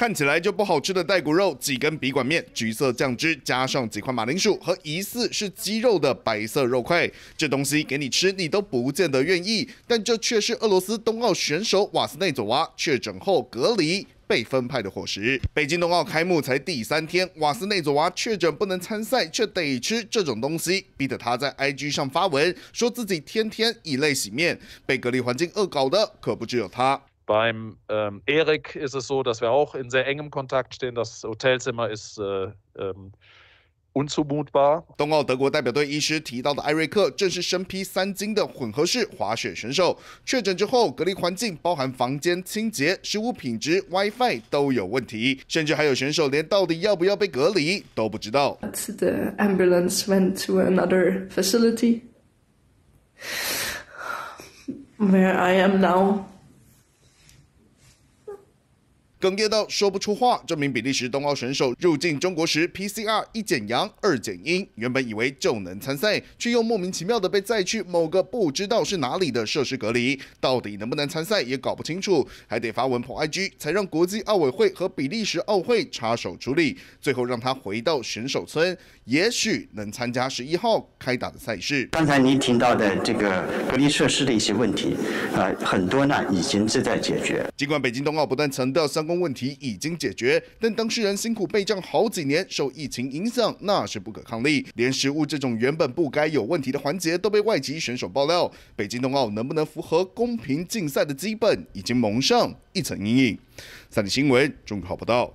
看起来就不好吃的带骨肉，几根笔管面，橘色酱汁，加上几块马铃薯和疑似是鸡肉的白色肉块。这东西给你吃，你都不见得愿意。但这却是俄罗斯冬奥选手瓦斯内佐娃确诊后隔离被分派的伙食。北京冬奥开幕才第三天，瓦斯内佐娃确诊不能参赛，却得吃这种东西，逼得他在 IG 上发文说自己天天以泪洗面。被隔离环境恶搞的可不只有他。Beim ähm, Erik ist es so, dass wir auch in sehr engem Kontakt stehen. Das Hotelzimmer ist äh, ähm, unzumutbar. 冬奥德国代表队医师提到的艾瑞克，正是身披三金的混合式滑雪选手。确诊之后，隔离环境包含房间清洁、食物品质、WiFi 都有问题，甚至还有选手连到底要不要被隔离都不知道。The ambulance went to another facility where I am now. 哽咽到说不出话。这名比利时冬奥选手入境中国时，PCR 一检阳二检阴，原本以为就能参赛，却又莫名其妙的被载去某个不知道是哪里的设施隔离，到底能不能参赛也搞不清楚，还得发文破 IG 才让国际奥委会和比利时奥会插手处理，最后让他回到选手村，也许能参加十一号。开打的赛事，刚才您提到的这个隔离设施的一些问题，啊，很多呢已经正在解决。尽管北京冬奥不断强调相关问题已经解决，但当事人辛苦备战好几年，受疫情影响那是不可抗力。连食物这种原本不该有问题的环节都被外籍选手爆料，北京冬奥能不能符合公平竞赛的基本，已经蒙上一层阴影。三立新闻，中考报道。